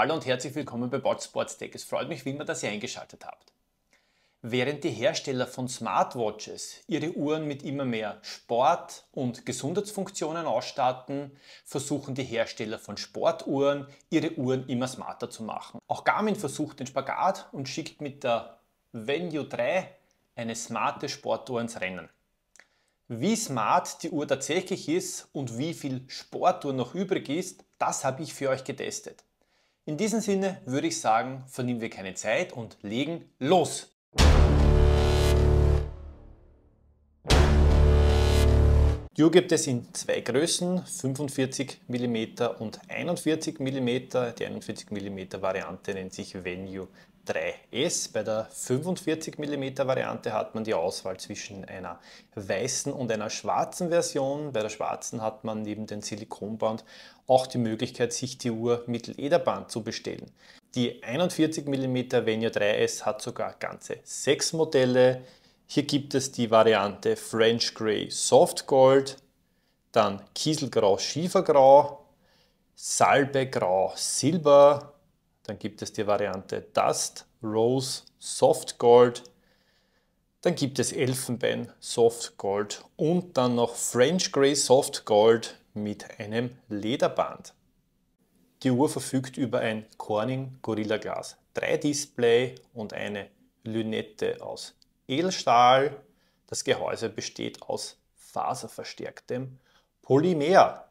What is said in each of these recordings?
Hallo und herzlich willkommen bei Bot Sports Tech. Es freut mich wie immer, dass ihr eingeschaltet habt. Während die Hersteller von Smartwatches ihre Uhren mit immer mehr Sport- und Gesundheitsfunktionen ausstatten, versuchen die Hersteller von Sportuhren ihre Uhren immer smarter zu machen. Auch Garmin versucht den Spagat und schickt mit der Venue 3 eine smarte Sportuhr ins Rennen. Wie smart die Uhr tatsächlich ist und wie viel Sportuhr noch übrig ist, das habe ich für euch getestet. In diesem Sinne würde ich sagen, vernehmen wir keine Zeit und legen los. Due gibt es in zwei Größen, 45 mm und 41 mm. Die 41 mm Variante nennt sich Venue 3S. Bei der 45 mm Variante hat man die Auswahl zwischen einer weißen und einer schwarzen Version. Bei der schwarzen hat man neben dem Silikonband auch die Möglichkeit, sich die Uhr mit Ederband zu bestellen. Die 41 mm Venue 3S hat sogar ganze sechs Modelle. Hier gibt es die Variante French Grey Soft Gold, dann Kieselgrau Schiefergrau, Salbegrau Silber, dann gibt es die Variante Dust, Rose, Soft Gold. Dann gibt es Elfenbein, Soft Gold und dann noch French Grey Soft Gold mit einem Lederband. Die Uhr verfügt über ein Corning Gorilla Glas 3 Display und eine Lünette aus Edelstahl. Das Gehäuse besteht aus faserverstärktem Polymer.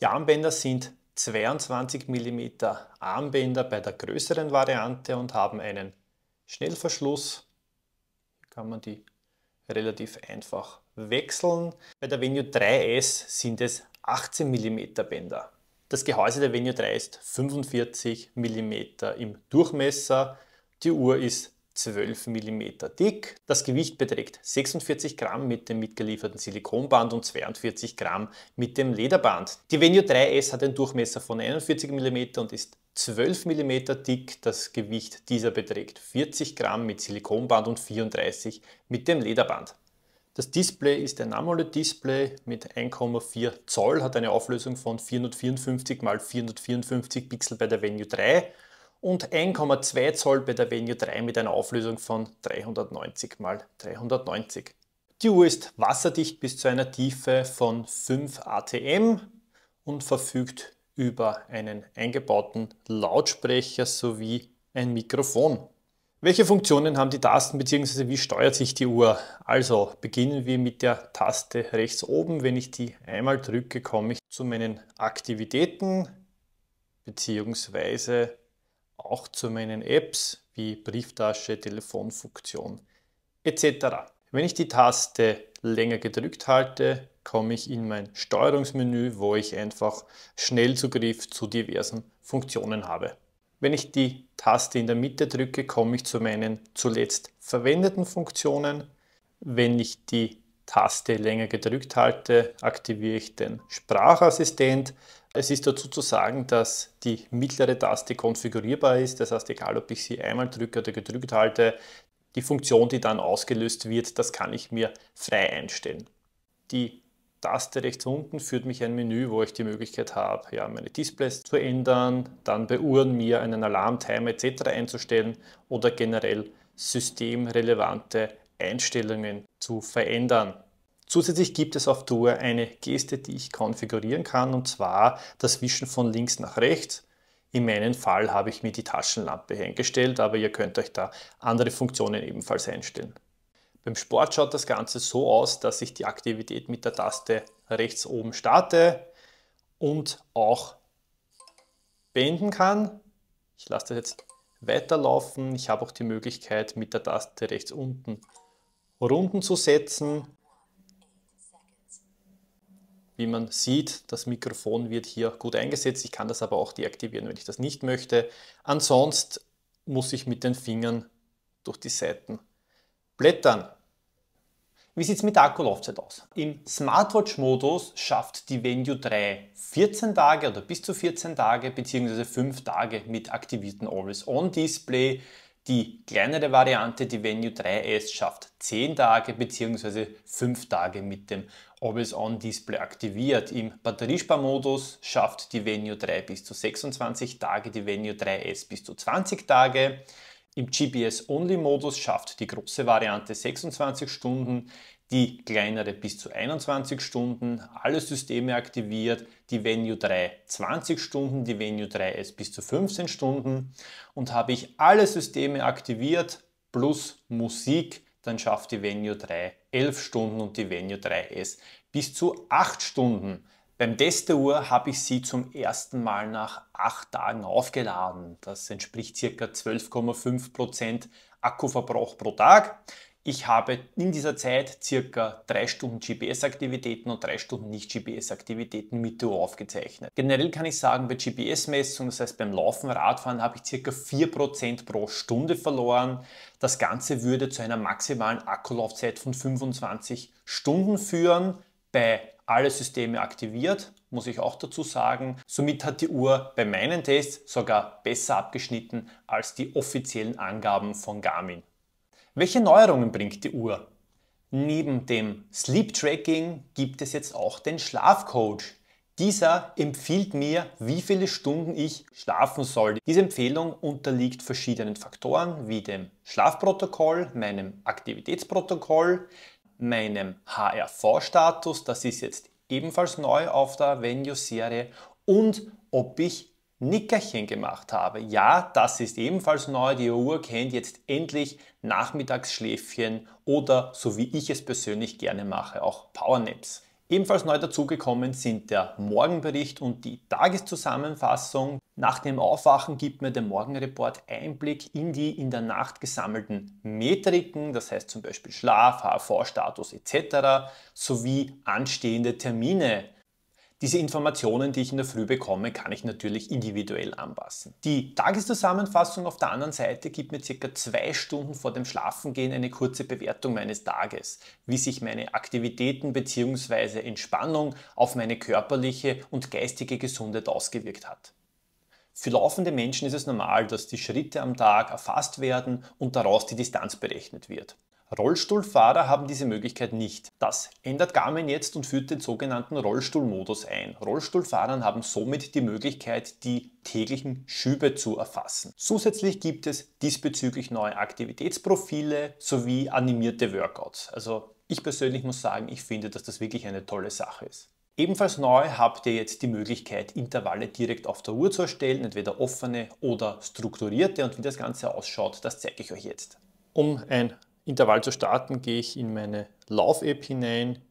Die Armbänder sind 22 mm Armbänder bei der größeren Variante und haben einen Schnellverschluss. Hier kann man die relativ einfach wechseln. Bei der Venue 3S sind es 18 mm Bänder. Das Gehäuse der Venue 3 ist 45 mm im Durchmesser. Die Uhr ist 12 mm dick. Das Gewicht beträgt 46 Gramm mit dem mitgelieferten Silikonband und 42 Gramm mit dem Lederband. Die Venue 3S hat einen Durchmesser von 41 mm und ist 12 mm dick. Das Gewicht dieser beträgt 40 Gramm mit Silikonband und 34 mit dem Lederband. Das Display ist ein AMOLED-Display mit 1,4 Zoll, hat eine Auflösung von 454 x 454 Pixel bei der Venue 3 und 1,2 Zoll bei der Venue 3 mit einer Auflösung von 390 x 390. Die Uhr ist wasserdicht bis zu einer Tiefe von 5 ATM und verfügt über einen eingebauten Lautsprecher sowie ein Mikrofon. Welche Funktionen haben die Tasten bzw. wie steuert sich die Uhr? Also beginnen wir mit der Taste rechts oben. Wenn ich die einmal drücke, komme ich zu meinen Aktivitäten bzw auch zu meinen Apps wie Brieftasche, Telefonfunktion etc. Wenn ich die Taste länger gedrückt halte, komme ich in mein Steuerungsmenü, wo ich einfach schnell Zugriff zu diversen Funktionen habe. Wenn ich die Taste in der Mitte drücke, komme ich zu meinen zuletzt verwendeten Funktionen. Wenn ich die Taste länger gedrückt halte, aktiviere ich den Sprachassistent. Es ist dazu zu sagen, dass die mittlere Taste konfigurierbar ist. Das heißt, egal ob ich sie einmal drücke oder gedrückt halte, die Funktion, die dann ausgelöst wird, das kann ich mir frei einstellen. Die Taste rechts unten führt mich ein Menü, wo ich die Möglichkeit habe, ja, meine Displays zu ändern, dann bei Uhren mir einen Alarmtimer etc. einzustellen oder generell systemrelevante Einstellungen zu verändern. Zusätzlich gibt es auf Tour eine Geste, die ich konfigurieren kann, und zwar das Wischen von links nach rechts. In meinem Fall habe ich mir die Taschenlampe eingestellt, aber ihr könnt euch da andere Funktionen ebenfalls einstellen. Beim Sport schaut das Ganze so aus, dass ich die Aktivität mit der Taste rechts oben starte und auch beenden kann. Ich lasse das jetzt weiterlaufen. Ich habe auch die Möglichkeit, mit der Taste rechts unten Runden zu setzen wie man sieht, das Mikrofon wird hier gut eingesetzt. Ich kann das aber auch deaktivieren, wenn ich das nicht möchte. Ansonsten muss ich mit den Fingern durch die Seiten blättern. Wie sieht es mit der Akkulaufzeit aus? Im Smartwatch-Modus schafft die Venue 3 14 Tage oder bis zu 14 Tage bzw. 5 Tage mit aktivierten Always-On-Display. Die kleinere Variante, die Venue 3S, schafft 10 Tage bzw. 5 Tage mit dem Always-On-Display aktiviert. Im Batteriesparmodus schafft die Venue 3 bis zu 26 Tage, die Venue 3S bis zu 20 Tage. Im GPS-Only-Modus schafft die große Variante 26 Stunden, die kleinere bis zu 21 Stunden, alle Systeme aktiviert, die Venue 3 20 Stunden, die Venue 3S bis zu 15 Stunden und habe ich alle Systeme aktiviert plus Musik, dann schafft die Venue 3 11 Stunden und die Venue 3S bis zu 8 Stunden. Beim Test der Uhr habe ich sie zum ersten Mal nach 8 Tagen aufgeladen. Das entspricht ca. 12,5% Akkuverbrauch pro Tag. Ich habe in dieser Zeit circa drei Stunden GPS-Aktivitäten und drei Stunden Nicht-GPS-Aktivitäten mit der Uhr aufgezeichnet. Generell kann ich sagen, bei GPS-Messungen, das heißt beim Laufen, Radfahren, habe ich circa 4% pro Stunde verloren. Das Ganze würde zu einer maximalen Akkulaufzeit von 25 Stunden führen. Bei alle Systeme aktiviert, muss ich auch dazu sagen. Somit hat die Uhr bei meinen Tests sogar besser abgeschnitten als die offiziellen Angaben von Garmin. Welche Neuerungen bringt die Uhr? Neben dem Sleep Tracking gibt es jetzt auch den Schlafcoach. Dieser empfiehlt mir, wie viele Stunden ich schlafen soll. Diese Empfehlung unterliegt verschiedenen Faktoren wie dem Schlafprotokoll, meinem Aktivitätsprotokoll, meinem HRV-Status, das ist jetzt ebenfalls neu auf der Venue-Serie und ob ich Nickerchen gemacht habe. Ja, das ist ebenfalls neu. Die Uhr kennt jetzt endlich Nachmittagsschläfchen oder, so wie ich es persönlich gerne mache, auch Powernaps. Ebenfalls neu dazugekommen sind der Morgenbericht und die Tageszusammenfassung. Nach dem Aufwachen gibt mir der Morgenreport Einblick in die in der Nacht gesammelten Metriken, das heißt zum Beispiel Schlaf, HV-Status etc., sowie anstehende Termine. Diese Informationen, die ich in der Früh bekomme, kann ich natürlich individuell anpassen. Die Tageszusammenfassung auf der anderen Seite gibt mir circa zwei Stunden vor dem Schlafengehen eine kurze Bewertung meines Tages, wie sich meine Aktivitäten bzw. Entspannung auf meine körperliche und geistige Gesundheit ausgewirkt hat. Für laufende Menschen ist es normal, dass die Schritte am Tag erfasst werden und daraus die Distanz berechnet wird. Rollstuhlfahrer haben diese Möglichkeit nicht. Das ändert Garmin jetzt und führt den sogenannten Rollstuhlmodus ein. Rollstuhlfahrern haben somit die Möglichkeit, die täglichen Schübe zu erfassen. Zusätzlich gibt es diesbezüglich neue Aktivitätsprofile sowie animierte Workouts. Also ich persönlich muss sagen, ich finde, dass das wirklich eine tolle Sache ist. Ebenfalls neu habt ihr jetzt die Möglichkeit, Intervalle direkt auf der Uhr zu erstellen, entweder offene oder strukturierte. Und wie das Ganze ausschaut, das zeige ich euch jetzt. Um ein Intervall zu starten, gehe ich in meine Lauf-App hinein,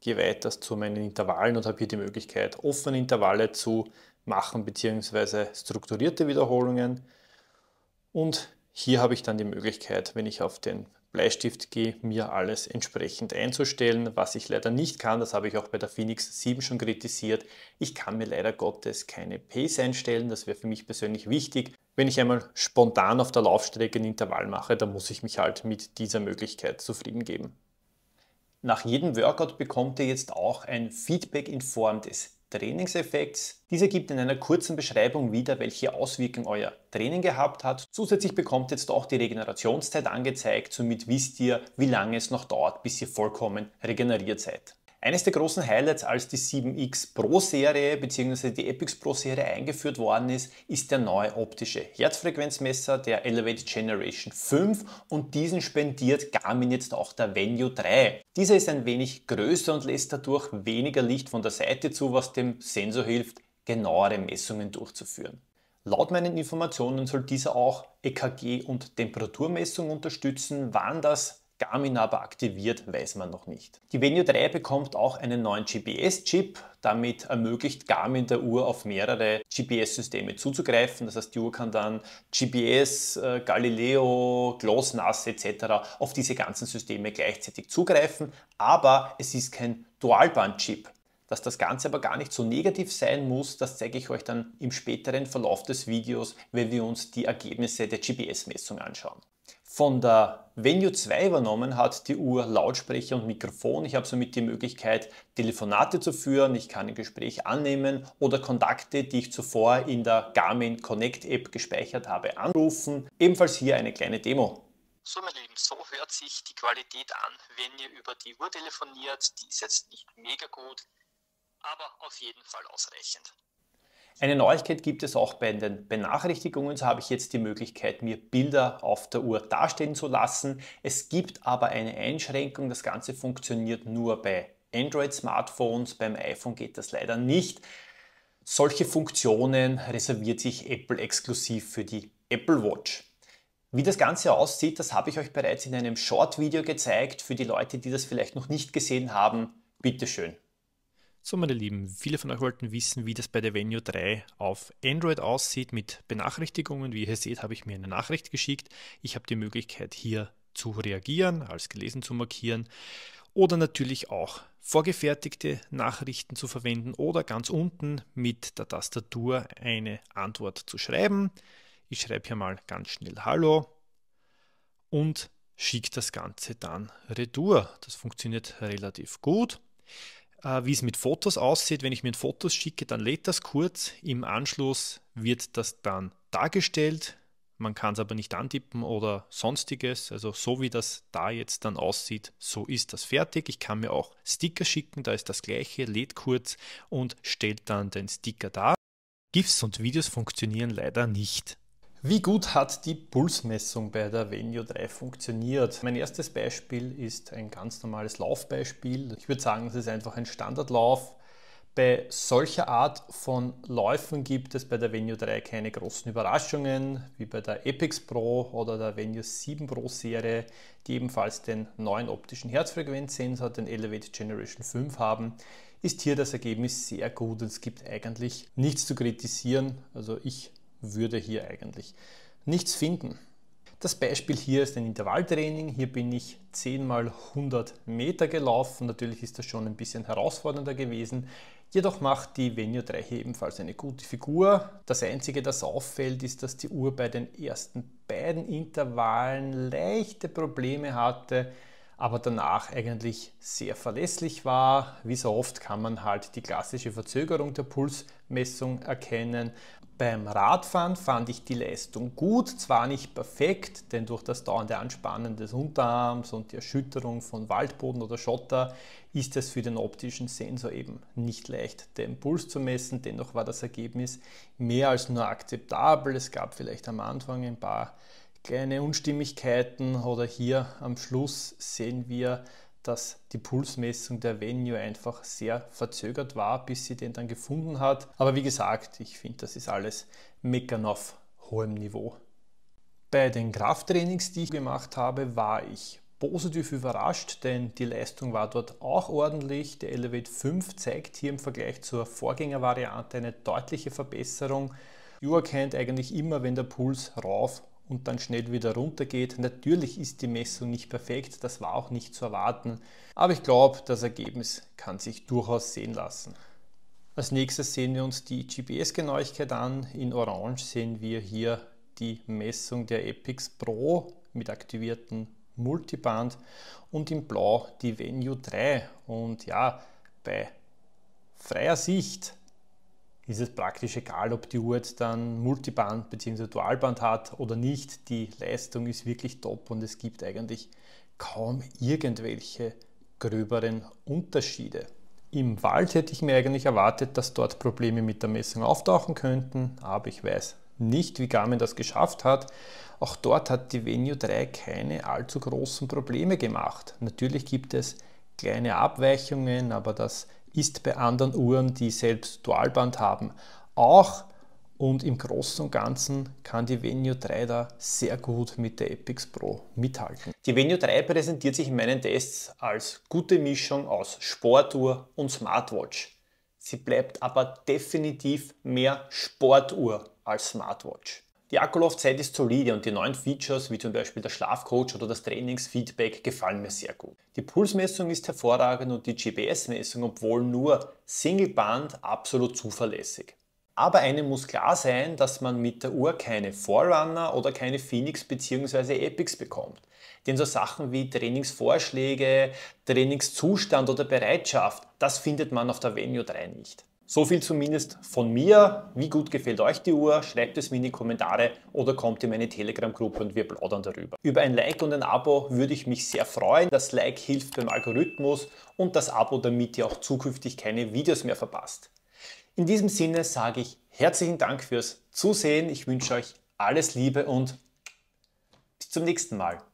gehe weiter zu meinen Intervallen und habe hier die Möglichkeit, offene Intervalle zu machen bzw. strukturierte Wiederholungen. Und hier habe ich dann die Möglichkeit, wenn ich auf den Bleistift gehe, mir alles entsprechend einzustellen. Was ich leider nicht kann, das habe ich auch bei der Phoenix 7 schon kritisiert, ich kann mir leider Gottes keine Pace einstellen. Das wäre für mich persönlich wichtig. Wenn ich einmal spontan auf der Laufstrecke ein Intervall mache, dann muss ich mich halt mit dieser Möglichkeit zufrieden geben. Nach jedem Workout bekommt ihr jetzt auch ein Feedback in Form des Trainingseffekts. Dieser gibt in einer kurzen Beschreibung wieder, welche Auswirkungen euer Training gehabt hat. Zusätzlich bekommt jetzt auch die Regenerationszeit angezeigt, somit wisst ihr, wie lange es noch dauert, bis ihr vollkommen regeneriert seid. Eines der großen Highlights, als die 7X Pro Serie bzw. die Epix Pro Serie eingeführt worden ist, ist der neue optische Herzfrequenzmesser der Elevate Generation 5 und diesen spendiert Garmin jetzt auch der Venue 3. Dieser ist ein wenig größer und lässt dadurch weniger Licht von der Seite zu, was dem Sensor hilft, genauere Messungen durchzuführen. Laut meinen Informationen soll dieser auch EKG und Temperaturmessung unterstützen. Wann das Garmin aber aktiviert, weiß man noch nicht. Die Venue 3 bekommt auch einen neuen GPS-Chip. Damit ermöglicht Garmin der Uhr auf mehrere GPS-Systeme zuzugreifen. Das heißt, die Uhr kann dann GPS, äh, Galileo, GLOSNAS etc. auf diese ganzen Systeme gleichzeitig zugreifen. Aber es ist kein Dualband-Chip. Dass das Ganze aber gar nicht so negativ sein muss, das zeige ich euch dann im späteren Verlauf des Videos, wenn wir uns die Ergebnisse der GPS-Messung anschauen von der Venue 2 übernommen hat die Uhr Lautsprecher und Mikrofon. Ich habe somit die Möglichkeit, Telefonate zu führen. Ich kann ein Gespräch annehmen oder Kontakte, die ich zuvor in der Garmin Connect App gespeichert habe, anrufen. Ebenfalls hier eine kleine Demo. So, meine Lieben, so hört sich die Qualität an, wenn ihr über die Uhr telefoniert. Die ist jetzt nicht mega gut, aber auf jeden Fall ausreichend. Eine Neuigkeit gibt es auch bei den Benachrichtigungen. So habe ich jetzt die Möglichkeit, mir Bilder auf der Uhr darstellen zu lassen. Es gibt aber eine Einschränkung. Das Ganze funktioniert nur bei Android-Smartphones. Beim iPhone geht das leider nicht. Solche Funktionen reserviert sich Apple exklusiv für die Apple Watch. Wie das Ganze aussieht, das habe ich euch bereits in einem Short-Video gezeigt. Für die Leute, die das vielleicht noch nicht gesehen haben, bitteschön. So, meine Lieben, viele von euch wollten wissen, wie das bei der Venue 3 auf Android aussieht mit Benachrichtigungen. Wie ihr seht, habe ich mir eine Nachricht geschickt. Ich habe die Möglichkeit, hier zu reagieren, als gelesen zu markieren oder natürlich auch vorgefertigte Nachrichten zu verwenden oder ganz unten mit der Tastatur eine Antwort zu schreiben. Ich schreibe hier mal ganz schnell Hallo und schicke das Ganze dann retour. Das funktioniert relativ gut. Äh, wie es mit Fotos aussieht. Wenn ich mir Fotos schicke, dann lädt das kurz. Im Anschluss wird das dann dargestellt. Man kann es aber nicht antippen oder sonstiges. Also so wie das da jetzt dann aussieht, so ist das fertig. Ich kann mir auch Sticker schicken, da ist das gleiche, lädt kurz und stellt dann den Sticker dar. GIFs und Videos funktionieren leider nicht. Wie gut hat die Pulsmessung bei der Venue 3 funktioniert? Mein erstes Beispiel ist ein ganz normales Laufbeispiel. Ich würde sagen, es ist einfach ein Standardlauf. Bei solcher Art von Läufen gibt es bei der Venue 3 keine großen Überraschungen, wie bei der Epix Pro oder der Venue 7 Pro Serie, die ebenfalls den neuen optischen Herzfrequenzsensor, den Elevate Generation 5 haben ist hier das Ergebnis sehr gut und es gibt eigentlich nichts zu kritisieren. Also ich würde hier eigentlich nichts finden. Das Beispiel hier ist ein Intervalltraining. Hier bin ich 10 mal 100 Meter gelaufen. Natürlich ist das schon ein bisschen herausfordernder gewesen. Jedoch macht die Venue 3 hier ebenfalls eine gute Figur. Das Einzige, das auffällt, ist, dass die Uhr bei den ersten beiden Intervallen leichte Probleme hatte, aber danach eigentlich sehr verlässlich war. Wie so oft kann man halt die klassische Verzögerung der Pulsmessung erkennen. Beim Radfahren fand ich die Leistung gut, zwar nicht perfekt, denn durch das dauernde Anspannen des Unterarms und die Erschütterung von Waldboden oder Schotter ist es für den optischen Sensor eben nicht leicht, den Puls zu messen. Dennoch war das Ergebnis mehr als nur akzeptabel. Es gab vielleicht am Anfang ein paar kleine Unstimmigkeiten oder hier am Schluss sehen wir dass die Pulsmessung der Venue einfach sehr verzögert war, bis sie den dann gefunden hat. Aber wie gesagt, ich finde, das ist alles meckern auf hohem Niveau. Bei den Krafttrainings, die ich gemacht habe, war ich positiv überrascht, denn die Leistung war dort auch ordentlich. Der Elevate 5 zeigt hier im Vergleich zur Vorgängervariante eine deutliche Verbesserung. You kennt eigentlich immer, wenn der Puls rauf und dann schnell wieder runter geht. Natürlich ist die Messung nicht perfekt, das war auch nicht zu erwarten, aber ich glaube, das Ergebnis kann sich durchaus sehen lassen. Als nächstes sehen wir uns die GPS-Genauigkeit an. In Orange sehen wir hier die Messung der Epix Pro mit aktivierten Multiband und in Blau die Venue 3. Und ja, bei freier Sicht ist es praktisch egal, ob die Uhr jetzt dann Multiband bzw. Dualband hat oder nicht. Die Leistung ist wirklich top und es gibt eigentlich kaum irgendwelche gröberen Unterschiede. Im Wald hätte ich mir eigentlich erwartet, dass dort Probleme mit der Messung auftauchen könnten, aber ich weiß nicht, wie Garmin das geschafft hat. Auch dort hat die Venue 3 keine allzu großen Probleme gemacht. Natürlich gibt es kleine Abweichungen, aber das ist bei anderen Uhren, die selbst Dualband haben, auch. Und im Großen und Ganzen kann die Venue 3 da sehr gut mit der Epix Pro mithalten. Die Venue 3 präsentiert sich in meinen Tests als gute Mischung aus Sportuhr und Smartwatch. Sie bleibt aber definitiv mehr Sportuhr als Smartwatch. Die Akkulaufzeit ist solide und die neuen Features wie zum Beispiel der Schlafcoach oder das Trainingsfeedback gefallen mir sehr gut. Die Pulsmessung ist hervorragend und die GPS-Messung, obwohl nur Singleband, absolut zuverlässig. Aber einem muss klar sein, dass man mit der Uhr keine Forerunner oder keine Phoenix bzw. Epics bekommt. Denn so Sachen wie Trainingsvorschläge, Trainingszustand oder Bereitschaft, das findet man auf der Venue 3 nicht. So viel zumindest von mir. Wie gut gefällt euch die Uhr? Schreibt es mir in die Kommentare oder kommt in meine Telegram-Gruppe und wir plaudern darüber. Über ein Like und ein Abo würde ich mich sehr freuen. Das Like hilft beim Algorithmus und das Abo, damit ihr auch zukünftig keine Videos mehr verpasst. In diesem Sinne sage ich herzlichen Dank fürs Zusehen. Ich wünsche euch alles Liebe und bis zum nächsten Mal.